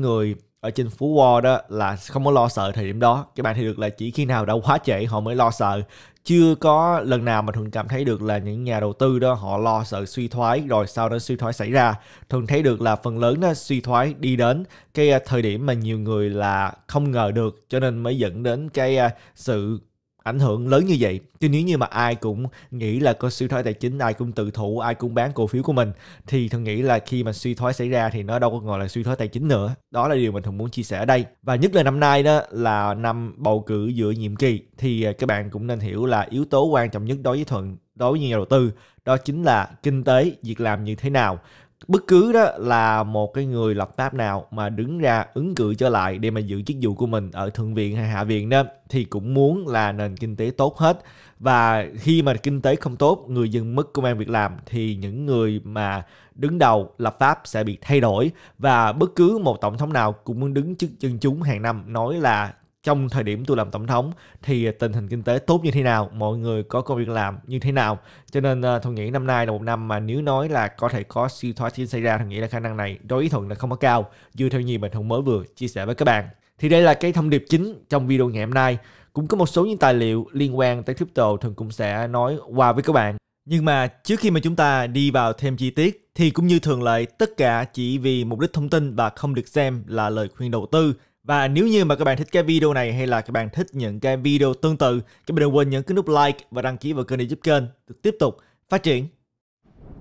người ở trên phú Wall đó là không có lo sợ thời điểm đó các bạn thấy được là chỉ khi nào đã quá trễ họ mới lo sợ chưa có lần nào mà thường cảm thấy được là những nhà đầu tư đó họ lo sợ suy thoái rồi sau đó suy thoái xảy ra thường thấy được là phần lớn nó suy thoái đi đến cái à, thời điểm mà nhiều người là không ngờ được cho nên mới dẫn đến cái à, sự ảnh hưởng lớn như vậy chứ nếu như mà ai cũng nghĩ là có suy thoái tài chính ai cũng tự thụ ai cũng bán cổ phiếu của mình thì thường nghĩ là khi mà suy thoái xảy ra thì nó đâu có gọi là suy thoái tài chính nữa đó là điều mình thường muốn chia sẻ ở đây và nhất là năm nay đó là năm bầu cử giữa nhiệm kỳ thì à, các bạn cũng nên hiểu là yếu tố quan trọng nhất đối với thuận đối với nhà đầu tư đó chính là kinh tế việc làm như thế nào bất cứ đó là một cái người lập pháp nào mà đứng ra ứng cử trở lại để mà giữ chức vụ của mình ở thượng viện hay hạ viện đó thì cũng muốn là nền kinh tế tốt hết và khi mà kinh tế không tốt người dân mất công an việc làm thì những người mà đứng đầu lập pháp sẽ bị thay đổi và bất cứ một tổng thống nào cũng muốn đứng trước dân chúng hàng năm nói là trong thời điểm tôi làm tổng thống thì à, tình hình kinh tế tốt như thế nào, mọi người có công việc làm như thế nào. Cho nên à, tôi nghĩ năm nay là một năm mà nếu nói là có thể có siêu thoái chiến xảy ra thì nghĩ là khả năng này đối ý thuận là không có cao dựa theo nhiều bình thường mới vừa chia sẻ với các bạn. Thì đây là cái thông điệp chính trong video ngày hôm nay. Cũng có một số những tài liệu liên quan tới crypto thường cũng sẽ nói qua với các bạn. Nhưng mà trước khi mà chúng ta đi vào thêm chi tiết thì cũng như thường lệ tất cả chỉ vì mục đích thông tin và không được xem là lời khuyên đầu tư và nếu như mà các bạn thích cái video này hay là các bạn thích những cái video tương tự, các bạn đừng quên nhấn cái nút like và đăng ký vào kênh để giúp kênh được tiếp tục phát triển.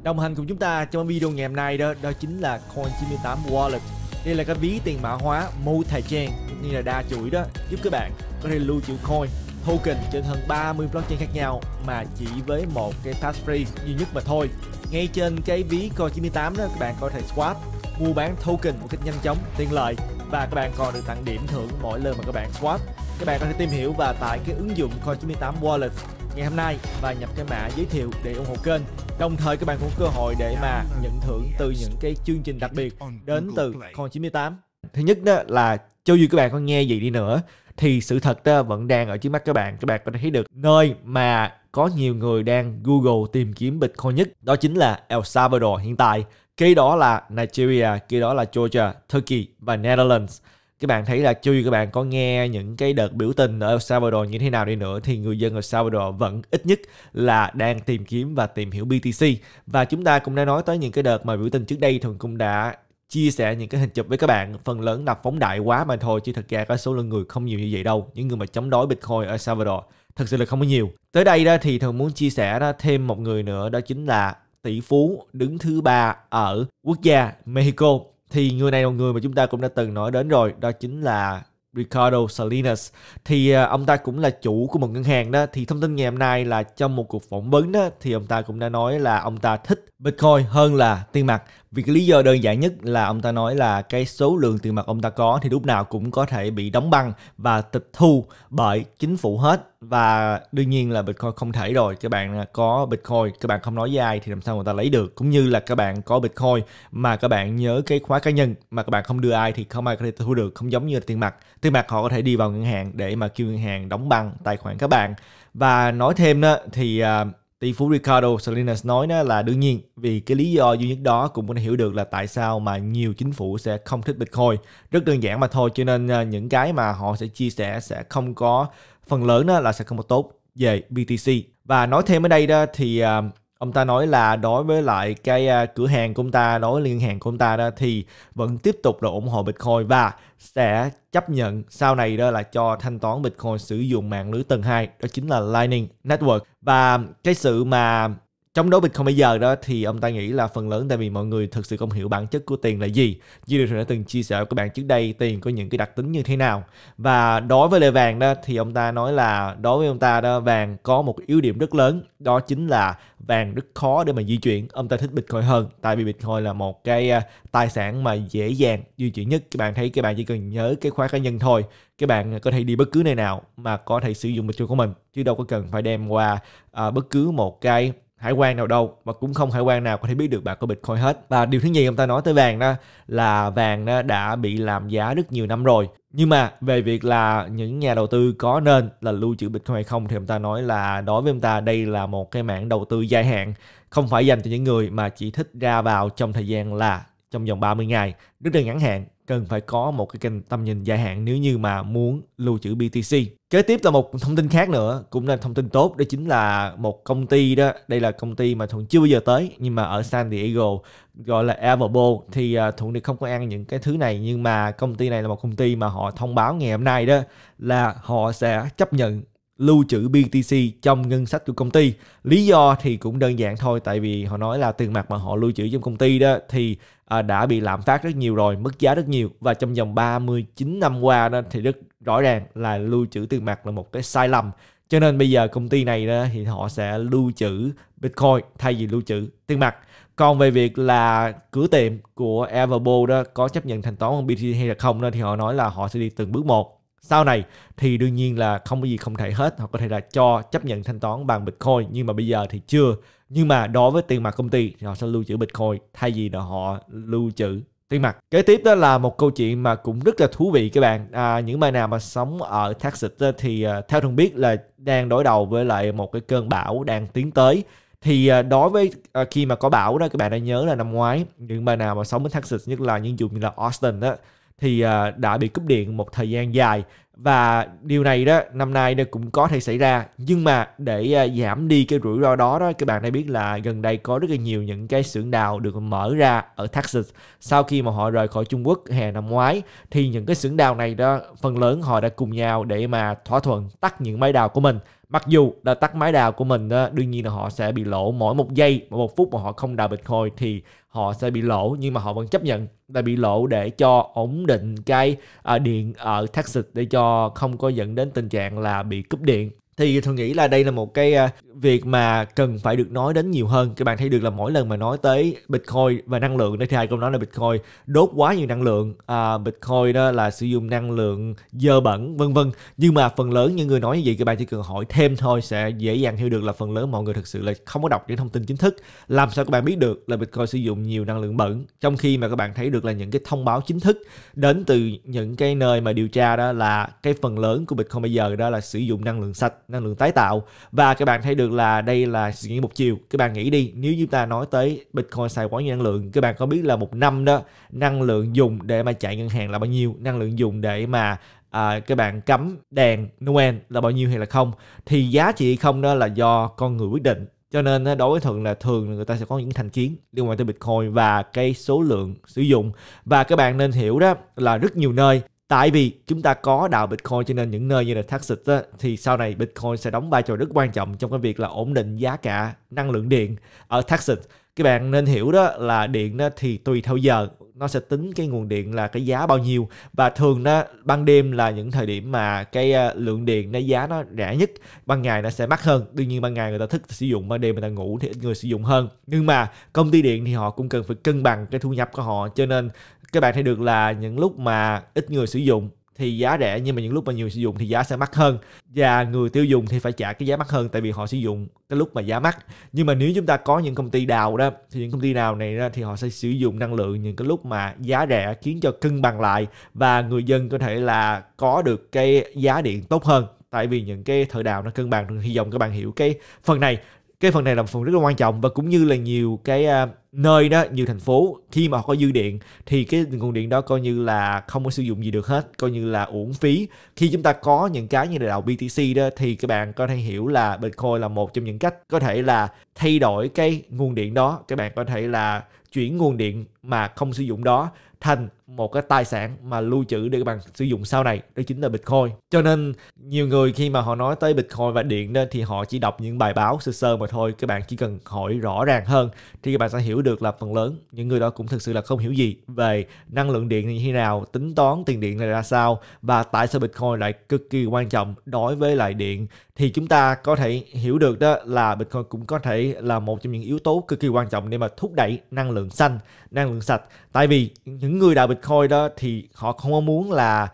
Đồng hành cùng chúng ta trong video ngày hôm nay đó đó chính là Coin98 Wallet. Đây là cái ví tiền mã hóa multi-chain cũng như là đa chuỗi đó giúp các bạn có thể lưu trữ coin token trên hơn 30 blockchain khác nhau mà chỉ với một cái passphrase duy nhất mà thôi. Ngay trên cái ví Coin98 đó các bạn có thể swap mua bán token một cách nhanh chóng, tiện lợi và các bạn còn được tặng điểm thưởng mỗi lần mà các bạn swap. Các bạn có thể tìm hiểu và tải cái ứng dụng Coin98 Wallet ngày hôm nay và nhập cái mã giới thiệu để ủng hộ kênh. Đồng thời các bạn cũng cơ hội để mà nhận thưởng từ những cái chương trình đặc biệt đến từ Coin98. Thứ nhất đó là cho dù các bạn có nghe gì đi nữa thì sự thật đó vẫn đang ở trước mắt các bạn. Các bạn có thể thấy được nơi mà có nhiều người đang Google tìm kiếm Bitcoin nhất đó chính là El Salvador hiện tại kế đó là Nigeria kế đó là Georgia Turkey và Netherlands các bạn thấy là tuy các bạn có nghe những cái đợt biểu tình ở El Salvador như thế nào đi nữa thì người dân El Salvador vẫn ít nhất là đang tìm kiếm và tìm hiểu BTC và chúng ta cũng đã nói tới những cái đợt mà biểu tình trước đây thường cũng đã chia sẻ những cái hình chụp với các bạn phần lớn là phóng đại quá mà thôi chứ thật ra có số lượng người không nhiều như vậy đâu những người mà chống đối Bitcoin ở Salvador thật sự là không có nhiều tới đây đó thì thường muốn chia sẻ đó thêm một người nữa đó chính là tỷ phú đứng thứ ba ở quốc gia Mexico thì người này là người mà chúng ta cũng đã từng nói đến rồi đó chính là Ricardo Salinas thì à, ông ta cũng là chủ của một ngân hàng đó thì thông tin ngày hôm nay là trong một cuộc phỏng vấn đó thì ông ta cũng đã nói là ông ta thích Bitcoin hơn là tiền mặt vì cái lý do đơn giản nhất là ông ta nói là cái số lượng tiền mặt ông ta có thì lúc nào cũng có thể bị đóng băng và tịch thu bởi chính phủ hết và đương nhiên là Bitcoin không thể rồi các bạn à, có Bitcoin các bạn không nói với ai thì làm sao người ta lấy được cũng như là các bạn có Bitcoin mà các bạn nhớ cái khóa cá nhân mà các bạn không đưa ai thì không ai có thể thu được không giống như là tiền mặt tiền mặt họ có thể đi vào ngân hàng để mà kêu ngân hàng đóng băng tài khoản các bạn và nói thêm đó thì uh, tỷ phú Ricardo Salinas nói đó là đương nhiên vì cái lý do duy nhất đó cũng có thể hiểu được là tại sao mà nhiều chính phủ sẽ không thích Bitcoin. Rất đơn giản mà thôi cho nên à, những cái mà họ sẽ chia sẻ sẽ không có phần lớn đó là sẽ không có tốt về BTC và nói thêm ở đây đó thì à, ông ta nói là đối với lại cái à, cửa hàng của ông ta đối với ngân hàng của ông ta đó thì vẫn tiếp tục là ủng hộ Bitcoin và sẽ chấp nhận sau này đó là cho thanh toán Bitcoin sử dụng mạng lưới tầng 2 đó chính là Lightning Network và cái sự mà trong đối Bitcoin bây giờ đó thì ông ta nghĩ là phần lớn tại vì mọi người thực sự không hiểu bản chất của tiền là gì như điều đã từng chia sẻ với các bạn trước đây tiền có những cái đặc tính như thế nào và đối với lại vàng đó thì ông ta nói là đối với ông ta đó vàng có một yếu điểm rất lớn đó chính là vàng rất khó để mà di chuyển ông ta thích Bitcoin hơn tại vì Bitcoin là một cái à, tài sản mà dễ dàng di chuyển nhất các bạn thấy các bạn chỉ cần nhớ cái khóa cá nhân thôi các bạn có thể đi bất cứ nơi nào mà có thể sử dụng Bitcoin của mình chứ đâu có cần phải đem qua à, bất cứ một cái hải quan nào đâu mà cũng không hải quan nào có thể biết được bạn có bitcoin hết và điều thứ nhì ông ta nói tới vàng đó là vàng đó đã bị làm giá rất nhiều năm rồi nhưng mà về việc là những nhà đầu tư có nên là lưu trữ bitcoin hay không thì ông ta nói là đối với ông ta đây là một cái mảng đầu tư dài hạn không phải dành cho những người mà chỉ thích ra vào trong thời gian là trong vòng 30 ngày rất là ngắn hạn cần phải có một cái kênh tầm nhìn dài hạn nếu như mà muốn lưu trữ BTC. Kế tiếp là một thông tin khác nữa, cũng là thông tin tốt, đó chính là một công ty đó, đây là công ty mà Thuận chưa bao giờ tới, nhưng mà ở San Diego gọi là Everbo thì à, Thuận thì không có ăn những cái thứ này nhưng mà công ty này là một công ty mà họ thông báo ngày hôm nay đó là họ sẽ chấp nhận lưu trữ BTC trong ngân sách của công ty. Lý do thì cũng đơn giản thôi tại vì họ nói là tiền mặt mà họ lưu trữ trong công ty đó thì à, đã bị lạm phát rất nhiều rồi, mất giá rất nhiều và trong vòng 39 năm qua đó thì rất rõ ràng là lưu trữ tiền mặt là một cái sai lầm. Cho nên bây giờ công ty này đó thì họ sẽ lưu trữ Bitcoin thay vì lưu trữ tiền mặt. Còn về việc là cửa tiệm của Everbo đó có chấp nhận thanh toán bằng BTC hay là không đó thì họ nói là họ sẽ đi từng bước một sau này thì đương nhiên là không có gì không thể hết họ có thể là cho chấp nhận thanh toán bằng bitcoin nhưng mà bây giờ thì chưa nhưng mà đối với tiền mặt công ty thì họ sẽ lưu trữ bitcoin thay vì là họ lưu trữ tiền mặt kế tiếp đó là một câu chuyện mà cũng rất là thú vị các bạn à, những bạn nào mà sống ở Texas đó, thì à, theo thường biết là đang đối đầu với lại một cái cơn bão đang tiến tới thì à, đối với à, khi mà có bão đó các bạn đã nhớ là năm ngoái những bạn nào mà sống ở Texas nhất là những vùng như là Austin đó thì à, đã bị cúp điện một thời gian dài và điều này đó năm nay nó cũng có thể xảy ra nhưng mà để à, giảm đi cái rủi ro đó đó các bạn đã biết là gần đây có rất là nhiều những cái xưởng đào được mở ra ở Texas sau khi mà họ rời khỏi Trung Quốc hè năm ngoái thì những cái xưởng đào này đó phần lớn họ đã cùng nhau để mà thỏa thuận tắt những máy đào của mình mặc dù là tắt máy đào của mình đó, đương nhiên là họ sẽ bị lỗ mỗi một giây mỗi một phút mà họ không đào hồi thì họ sẽ bị lỗ nhưng mà họ vẫn chấp nhận là bị lỗ để cho ổn định cái uh, điện ở Texas để cho không có dẫn đến tình trạng là bị cúp điện thì tôi nghĩ là đây là một cái à, việc mà cần phải được nói đến nhiều hơn các bạn thấy được là mỗi lần mà nói tới bitcoin và năng lượng đó thì ai cũng nói là bitcoin đốt quá nhiều năng lượng à, bitcoin đó là sử dụng năng lượng dơ bẩn vân vân nhưng mà phần lớn những người nói như vậy các bạn chỉ cần hỏi thêm thôi sẽ dễ dàng hiểu được là phần lớn mọi người thực sự là không có đọc những thông tin chính thức làm sao các bạn biết được là bitcoin sử dụng nhiều năng lượng bẩn trong khi mà các bạn thấy được là những cái thông báo chính thức đến từ những cái nơi mà điều tra đó là cái phần lớn của bitcoin bây giờ đó là sử dụng năng lượng sạch năng lượng tái tạo và các bạn thấy được là đây là suy nghĩ một chiều các bạn nghĩ đi nếu chúng ta nói tới bitcoin xài quá nhiều năng lượng các bạn có biết là một năm đó năng lượng dùng để mà chạy ngân hàng là bao nhiêu năng lượng dùng để mà à, các bạn cắm đèn noel là bao nhiêu hay là không thì giá trị không đó là do con người quyết định cho nên đối với thường là thường người ta sẽ có những thành kiến liên quan tới bitcoin và cái số lượng sử dụng và các bạn nên hiểu đó là rất nhiều nơi Tại vì chúng ta có đào Bitcoin cho nên những nơi như là Texas á, thì sau này Bitcoin sẽ đóng vai trò rất quan trọng trong cái việc là ổn định giá cả năng lượng điện ở Texas. Các bạn nên hiểu đó là điện đó thì tùy theo giờ nó sẽ tính cái nguồn điện là cái giá bao nhiêu và thường đó ban đêm là những thời điểm mà cái ờ, lượng điện nó giá nó rẻ nhất ban ngày nó sẽ mắc hơn đương nhiên ban ngày người ta thức sử dụng ban đêm người ta ngủ thì ít người sử dụng hơn nhưng mà công ty điện thì họ cũng cần phải cân bằng cái thu nhập của họ cho nên các bạn thấy được là những lúc mà ít người sử dụng thì giá rẻ nhưng mà những lúc mà nhiều sử dụng thì giá sẽ mắc hơn và người tiêu dùng thì phải trả cái giá mắc hơn tại vì họ sử dụng cái lúc mà giá mắc nhưng mà nếu chúng ta có những công ty đào đó thì những công ty đào này đó, thì họ sẽ sử dụng năng lượng những cái lúc mà giá rẻ khiến cho cân bằng lại và người dân có thể là có được cái giá điện tốt hơn tại vì những cái thời đào nó cân bằng hy vọng các bạn hiểu cái phần này cái phần này là một phần rất là quan trọng và cũng như là nhiều cái uh, nơi đó nhiều thành phố khi mà họ có dư điện thì cái nguồn điện đó coi như là không có sử dụng gì được hết coi như là uổng phí khi chúng ta có những cái như là đạo BTC đó thì các bạn có thể hiểu là Bitcoin là một trong những cách có thể là thay đổi cái nguồn điện đó các bạn có thể là chuyển nguồn điện mà không sử dụng đó thành một cái tài sản mà lưu trữ để các bạn sử dụng sau này đó chính là Bitcoin cho nên nhiều người khi mà họ nói tới Bitcoin và điện đó thì họ chỉ đọc những bài báo sơ sơ mà thôi các bạn chỉ cần hỏi rõ ràng hơn thì các bạn sẽ hiểu được là phần lớn những người đó cũng thực sự là không hiểu gì về năng lượng điện như thế nào tính toán tiền điện là ra sao và tại sao Bitcoin lại cực kỳ quan trọng đối với lại điện thì chúng ta có thể hiểu được đó là Bitcoin cũng có thể là một trong những yếu tố cực kỳ quan trọng để mà thúc đẩy năng lượng xanh, năng lượng sạch. Tại vì những người đạo Bitcoin Bitcoin đó thì họ không có muốn là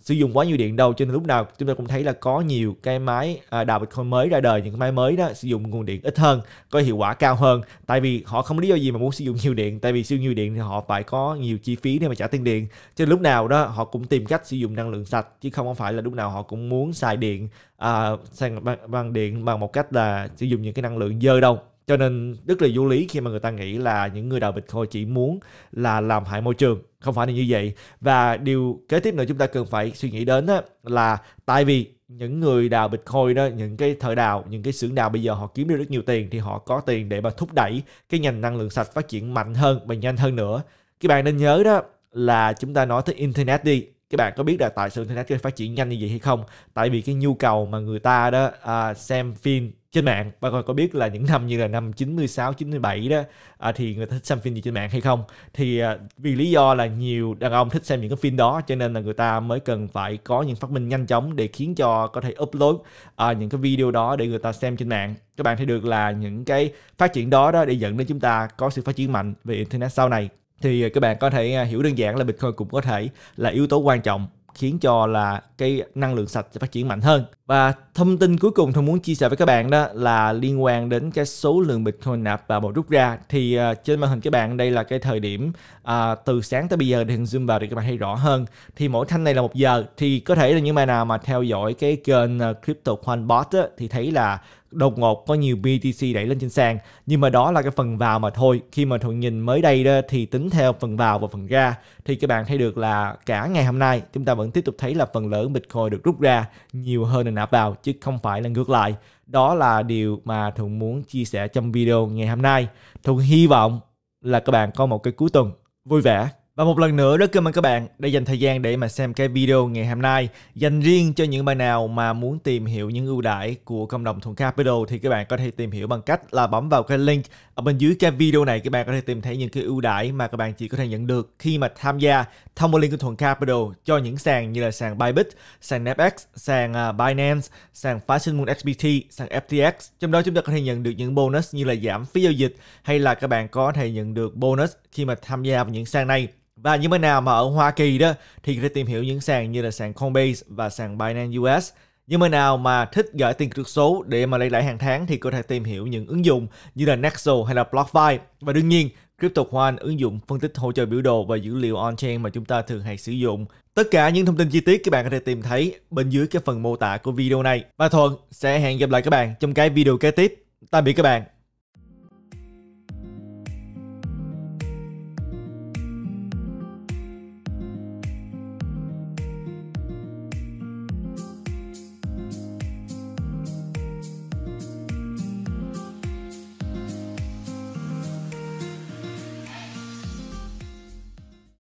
sử dụng quá nhiều điện đâu cho nên lúc nào chúng ta cũng thấy là có nhiều cái máy à, đào Bitcoin mới ra đời những cái máy mới đó sử dụng nguồn điện ít hơn có hiệu quả cao hơn tại vì họ không lý do gì mà muốn sử dụng nhiều điện tại vì sử dụng nhiều điện thì họ phải có nhiều chi phí để mà trả tiền điện cho nên lúc nào đó họ cũng tìm cách sử dụng năng lượng sạch chứ không phải là lúc nào họ cũng muốn xài điện à, xài bằng, bằng điện bằng một cách là sử dụng những cái năng lượng dơ đâu cho nên rất là vô lý khi mà người ta nghĩ là những người đào bitcoin chỉ muốn là làm hại môi trường không phải là như vậy và điều kế tiếp nữa chúng ta cần phải suy nghĩ đến là tại vì những người đào Bitcoin đó, những cái thợ đào, những cái xưởng đào bây giờ họ kiếm được rất nhiều tiền thì họ có tiền để mà thúc đẩy cái ngành năng lượng sạch phát triển mạnh hơn và nhanh hơn nữa. Các bạn nên nhớ đó là chúng ta nói tới Internet đi các bạn có biết là tại sự internet phát triển nhanh như vậy hay không tại vì cái nhu cầu mà người ta đó à, xem phim trên mạng bà con có biết là những năm như là năm 96 97 đó à, thì người ta thích xem phim gì trên mạng hay không thì à, vì lý do là nhiều đàn ông thích xem những cái phim đó cho nên là người ta mới cần phải có những phát minh nhanh chóng để khiến cho có thể upload à, những cái video đó để người ta xem trên mạng các bạn thấy được là những cái phát triển đó đó để dẫn đến chúng ta có sự phát triển mạnh về internet sau này thì à, các bạn có thể à, hiểu đơn giản là Bitcoin cũng có thể là yếu tố quan trọng khiến cho là cái năng lượng sạch sẽ phát triển mạnh hơn. Và thông tin cuối cùng tôi muốn chia sẻ với các bạn đó là liên quan đến cái số lượng Bitcoin nạp và bỏ rút ra. Thì uh, trên màn hình các bạn đây là cái thời điểm uh, từ sáng tới bây giờ thì zoom vào để các bạn thấy rõ hơn. Thì mỗi thanh này là một giờ thì có thể là những bạn nào mà theo dõi cái kênh Crypto Coin Bot thì thấy là đột ngột có nhiều BTC đẩy lên trên sàn nhưng mà đó là cái phần vào mà thôi khi mà thuận nhìn mới đây đó thì tính theo phần vào và phần ra thì các bạn thấy được là cả ngày hôm nay chúng ta vẫn tiếp tục thấy là phần lớn Bitcoin được rút ra nhiều hơn là nạp vào chứ không phải là ngược lại đó là điều mà thuận muốn chia sẻ trong video ngày hôm nay thuận hy vọng là các bạn có một cái cuối tuần vui vẻ và một lần nữa rất cảm ơn các bạn đã dành thời gian để mà xem cái video ngày hôm nay. Dành riêng cho những bạn nào mà muốn tìm hiểu những ưu đãi của cộng đồng Thuận Capital thì các bạn có thể tìm hiểu bằng cách là bấm vào cái link ở bên dưới cái video này các bạn có thể tìm thấy những cái ưu đãi mà các bạn chỉ có thể nhận được khi mà tham gia thông qua liên kết thuận capital cho những sàn như là sàn Bybit, sàn Napex, sàn à, Binance, sàn Fashion Moon XBT, sàn FTX. Trong đó chúng ta có thể nhận được những bonus như là giảm phí giao dịch hay là các bạn có thể nhận được bonus khi mà tham gia vào những sàn này. Và những bên nào mà ở Hoa Kỳ đó thì có thể tìm hiểu những sàn như là sàn Coinbase và sàn Binance US nhưng mà nào mà thích gửi tiền trực số để mà lấy lãi hàng tháng thì có thể tìm hiểu những ứng dụng như là Nexo hay là BlockFi. Và đương nhiên, CryptoQuant ứng dụng phân tích hỗ trợ biểu đồ và dữ liệu on-chain mà chúng ta thường hay sử dụng. Tất cả những thông tin chi tiết các bạn có thể tìm thấy bên dưới cái phần mô tả của video này. Và Thuận sẽ hẹn gặp lại các bạn trong cái video kế tiếp. Tạm biệt các bạn.